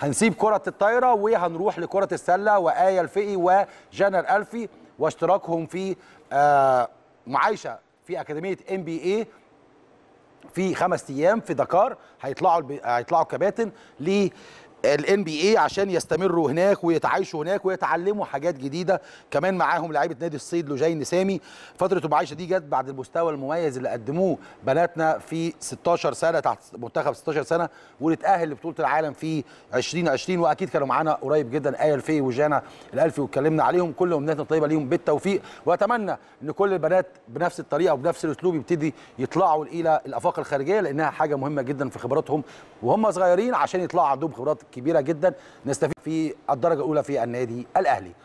هنسيب كره الطايره وهنروح لكره السله وايه الفقي وجنر الفي واشتراكهم في آه، معايشه في اكاديميه ام بي اي في خمس ايام في دكار هيطلعوا هيطلعوا كباتن الان بي اي عشان يستمروا هناك ويتعايشوا هناك ويتعلموا حاجات جديده كمان معاهم لعيبه نادي الصيد لجين سامي فتره المعايشه دي جت بعد المستوى المميز اللي قدموه بناتنا في 16 سنه تحت منتخب 16 سنه ونتاهل لبطوله العالم في 2020 واكيد كانوا معانا قريب جدا ايه الفي وجانا الالفي واتكلمنا عليهم كل امنياتنا الطيبه ليهم بالتوفيق واتمنى ان كل البنات بنفس الطريقه وبنفس الاسلوب يبتدي يطلعوا الى الافاق الخارجيه لانها حاجه مهمه جدا في خبراتهم وهم صغيرين عشان يطلعوا عندهم خبرات كبيره جدا نستفيد في الدرجه الاولى في النادي الاهلي